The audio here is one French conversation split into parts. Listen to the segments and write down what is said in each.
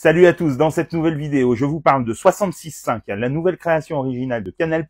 Salut à tous, dans cette nouvelle vidéo, je vous parle de 66.5, hein, la nouvelle création originale de Canal+,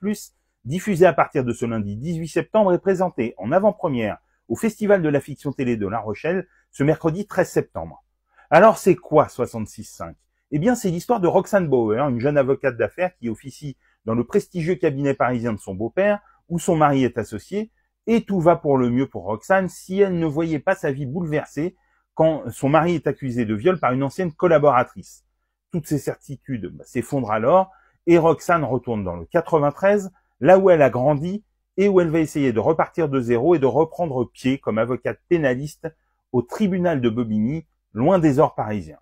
diffusée à partir de ce lundi 18 septembre et présentée en avant-première au Festival de la fiction télé de La Rochelle ce mercredi 13 septembre. Alors c'est quoi 66.5 Eh bien c'est l'histoire de Roxane Bauer, une jeune avocate d'affaires qui officie dans le prestigieux cabinet parisien de son beau-père, où son mari est associé, et tout va pour le mieux pour Roxane si elle ne voyait pas sa vie bouleversée quand son mari est accusé de viol par une ancienne collaboratrice. Toutes ces certitudes bah, s'effondrent alors et Roxane retourne dans le 93, là où elle a grandi et où elle va essayer de repartir de zéro et de reprendre pied comme avocate pénaliste au tribunal de Bobigny, loin des ors parisiens.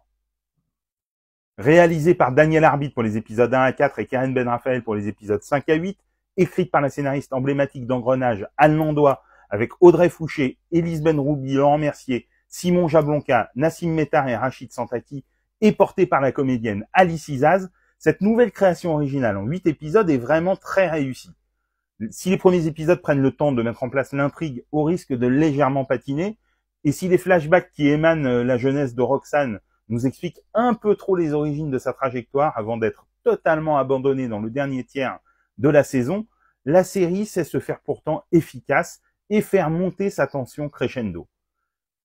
Réalisé par Daniel Arbit pour les épisodes 1 à 4 et Karen Ben Raphaël pour les épisodes 5 à 8, écrite par la scénariste emblématique d'Engrenage Anne Landois avec Audrey Fouché, Elise Ben Laurent Mercier Simon Jablonka, Nassim Metar et Rachid Santaki est porté par la comédienne Alice Izaz, cette nouvelle création originale en huit épisodes est vraiment très réussie. Si les premiers épisodes prennent le temps de mettre en place l'intrigue au risque de légèrement patiner, et si les flashbacks qui émanent euh, la jeunesse de Roxane nous expliquent un peu trop les origines de sa trajectoire avant d'être totalement abandonnée dans le dernier tiers de la saison, la série sait se faire pourtant efficace et faire monter sa tension crescendo.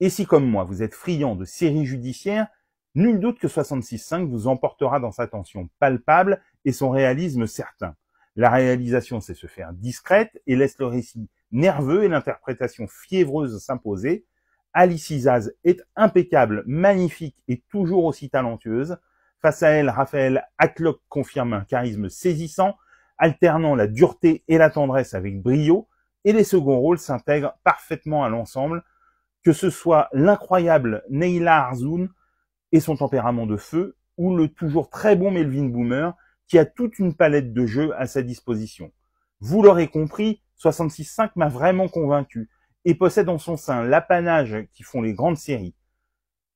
Et si, comme moi, vous êtes friand de séries judiciaires, nul doute que 66.5 vous emportera dans sa tension palpable et son réalisme certain. La réalisation sait se faire discrète et laisse le récit nerveux et l'interprétation fiévreuse s'imposer. Alice Izaz est impeccable, magnifique et toujours aussi talentueuse. Face à elle, Raphaël Atlock confirme un charisme saisissant, alternant la dureté et la tendresse avec brio, et les seconds rôles s'intègrent parfaitement à l'ensemble, que ce soit l'incroyable Neila Arzoun et son tempérament de feu, ou le toujours très bon Melvin Boomer, qui a toute une palette de jeux à sa disposition. Vous l'aurez compris, 66.5 m'a vraiment convaincu, et possède en son sein l'apanage qui font les grandes séries.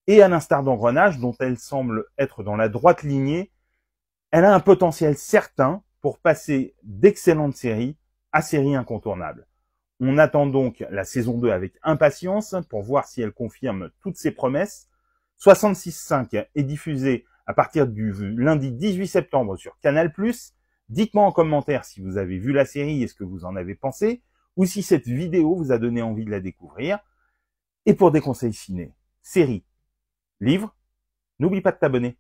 Et à l'instar d'Engrenage, dont elle semble être dans la droite lignée, elle a un potentiel certain pour passer d'excellentes séries à séries incontournables. On attend donc la saison 2 avec impatience pour voir si elle confirme toutes ses promesses. 66.5 est diffusé à partir du lundi 18 septembre sur Canal+. Dites-moi en commentaire si vous avez vu la série et ce que vous en avez pensé, ou si cette vidéo vous a donné envie de la découvrir. Et pour des conseils ciné, séries, livres, n'oublie pas de t'abonner.